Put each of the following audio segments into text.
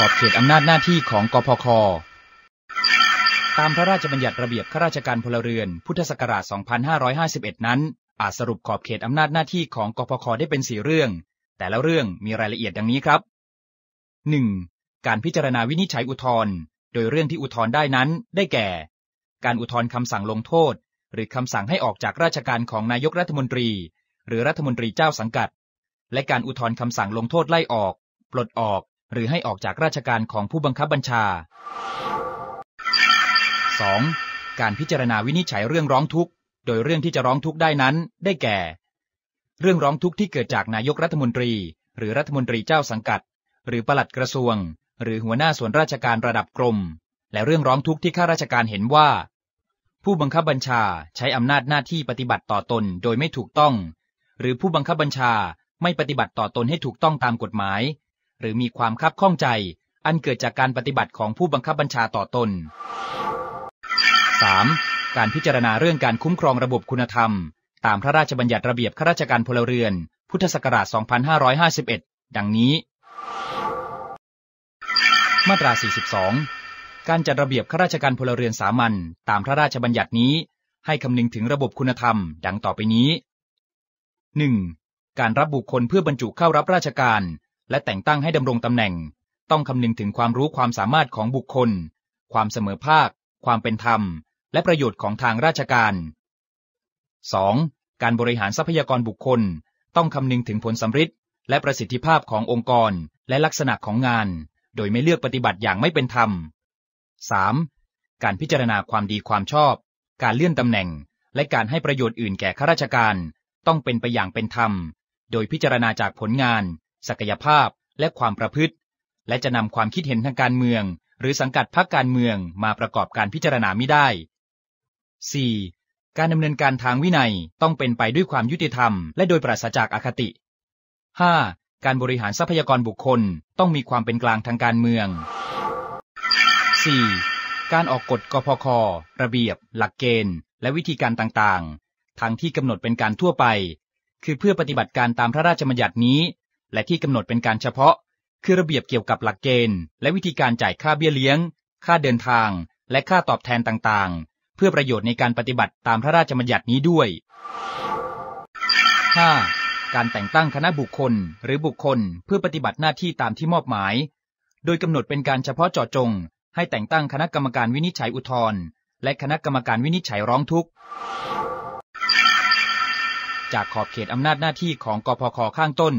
ขอบเขตอำนาจหน้าที่ของกพค ตามพระราชบัญญัติระเบียบข้าราชการพลเรือน พุทธศักราช 2551 นั้น อาจสรุปขอบเขตอำนาจหน้าที่ของกพค ได้เป็นสี่เรื่อง แต่และเรื่องมีรายละเอียดดังนี้ครับ 1. การพิจารณาวินิจฉัยอุทธรณ์ โดยเรื่องที่อุทธรณ์ได้นั้น ได้แก่ การอุทธรณ์คำสั่งลงโทษ หรือคำสั่งให้ออกจากราชการของนายกรัฐมนตรี หรือรัฐมนตรีเจ้าสังกัด และการอุทธรณ์คำสั่งลงโทษไล่ออก ปลดออกหรือให้ออกจากราชการของผู้บังคับบัญชา 2. การพิจารณาวินิจฉัยเรื่องร้องทุกข์ โดยเรื่องที่จะร้องทุกข์ได้นั้น ได้แก่ เรื่องร้องทุกข์ที่เกิดจากนายกรัฐมนตรี หรือรัฐมนตรีเจ้าสังกัด หรือปลัดกระทรวง หรือหัวหน้าส่วนราชการระดับกรม และเรื่องร้องทุกข์ที่ข้าราชการเห็นว่า ผู้บังคับบัญชาใช้อำนาจหน้าที่ปฏิบัติต่อตนโดยไม่ถูกต้อง หรือผู้บังคับบัญชาไม่ปฏิบัติต่อตนให้ถูกต้องตามกฎหมายหรือมีความคับข้องใจ อันเกิดจากการปฏิบัติของผู้บังคับบัญชาต่อตน 3. การพิจารณาเรื่องการคุ้มครองระบบคุณธรรมตามพระราชบัญญัติระเบียบข้าราชการพลเรือน พุทธศักราช2551 ดังนี้ มาตรา42การจัดระเบียบข้าราชการพลเรือนสามัญตามพระราชบัญญัตินี้ให้คำนึงถึงระบบคุณธรรม ดังต่อไปนี้ 1. การรับบุคคลเพื่อบรรจุเข้ารับราชการและแต่งตั้งให้ดำรงตำแหน่ง ต้องคำนึงถึงความรู้ความสามารถของบุคคล ความเสมอภาค ความเป็นธรรม และประโยชน์ของทางราชการ 2. การบริหารทรัพยากรบุคคล ต้องคำนึงถึงผลสัมฤทธิ์และประสิทธิภาพขององค์กร และลักษณะของงาน โดยไม่เลือกปฏิบัติอย่างไม่เป็นธรรม 3. การพิจารณาความดีความชอบ การเลื่อนตำแหน่ง และการให้ประโยชน์อื่นแก่ข้าราชการ ต้องเป็นไปอย่างเป็นธรรม โดยพิจารณาจากผลงานศักยภาพและความประพฤติ และจะนำความคิดเห็นทางการเมือง หรือสังกัดพรรคการเมืองมาประกอบการพิจารณาไม่ได้ 4. การดำเนินการทางวินัยต้องเป็นไปด้วยความยุติธรรมและโดยปราศจากอคติ 5. การบริหารทรัพยากรบุคคลต้องมีความเป็นกลางทางการเมือง 4. การออกกฎกพคระเบียบ หลักเกณฑ์ และวิธีการต่างๆ ทั้งที่กำหนดเป็นการทั่วไป คือเพื่อปฏิบัติการตามพระราชบัญญัตินี้และที่กำหนดเป็นการเฉพาะ คือระเบียบเกี่ยวกับหลักเกณฑ์และวิธีการจ่ายค่าเบี้ยเลี้ยง ค่าเดินทาง และค่าตอบแทนต่างๆ เพื่อประโยชน์ในการปฏิบัติตามพระราชบัญญัตินี้ด้วย 5. การแต่งตั้งคณะบุคคลหรือบุคคล เพื่อปฏิบัติหน้าที่ตามที่มอบหมาย โดยกำหนดเป็นการเฉพาะเจาะจง ให้แต่งตั้งคณะกรรมการวินิจฉัยอุทธรณ์และคณะกรรมการวินิจฉัยร้องทุกข์ จากขอบเขตอำนาจหน้าที่ของกพคข้างต้น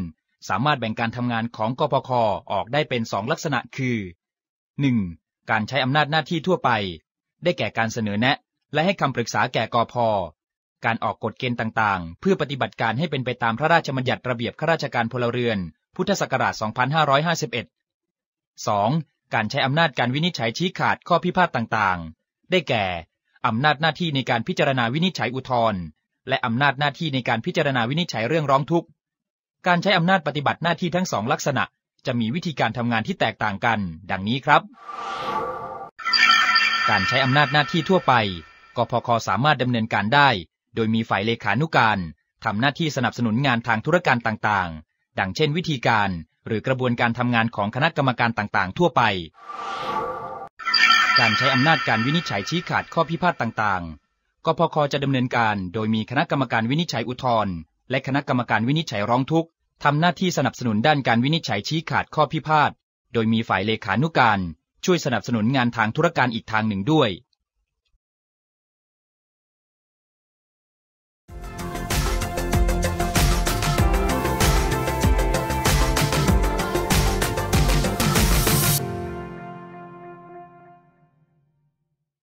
สามารถแบ่งการทำงานของกพคออกได้เป็นสองลักษณะคือ 1. การใช้อำนาจหน้าที่ทั่วไป ได้แก่การเสนอแนะ และให้คำปรึกษาแก่กพ การออกกฎเกณฑ์ต่างๆ เพื่อปฏิบัติการให้เป็นไปตามพระราชบัญญัติระเบียบข้าราชการพลเรือน พุทธศักราช 2551 2. การใช้อำนาจการวินิจฉัยชี้ขาดข้อพิพาทต่างๆ ได้แก่ อำนาจหน้าที่ในการพิจารณาวินิจฉัยอุทธรณ์ และอำนาจหน้าที่ในการพิจารณาวินิจฉัยเรื่องร้องทุกข์การใช้อำนาจปฏิบัติหน้าที่ทั้งสองลักษณะจะมีวิธีการทำงานที่แตกต่างกัน ดังนี้ครับ การใช้อำนาจหน้าที่ทั่วไปกพคสามารถดำเนินการได้ โดยมีฝ่ายเลขานุการทำหน้าที่สนับสนุนงานทางธุรการต่างๆ ดังเช่น วิธีการหรือกระบวนการทำงานของคณะกรรมการต่าง ๆ ทั่วไป การใช้อำนาจการวินิจฉัยชี้ขาดข้อพิพาทต่าง ๆกพคจะดำเนินการโดยมีคณะกรรมการวินิจฉัยอุทธรณ์และคณะกรรมการวินิจฉัยร้องทุกข์ทำหน้าที่สนับสนุนด้านการวินิจฉัยชี้ขาดข้อพิพาท โดยมีฝ่ายเลขานุการ ช่วยสนับสนุนงานทางธุรการอีกทางหนึ่งด้วย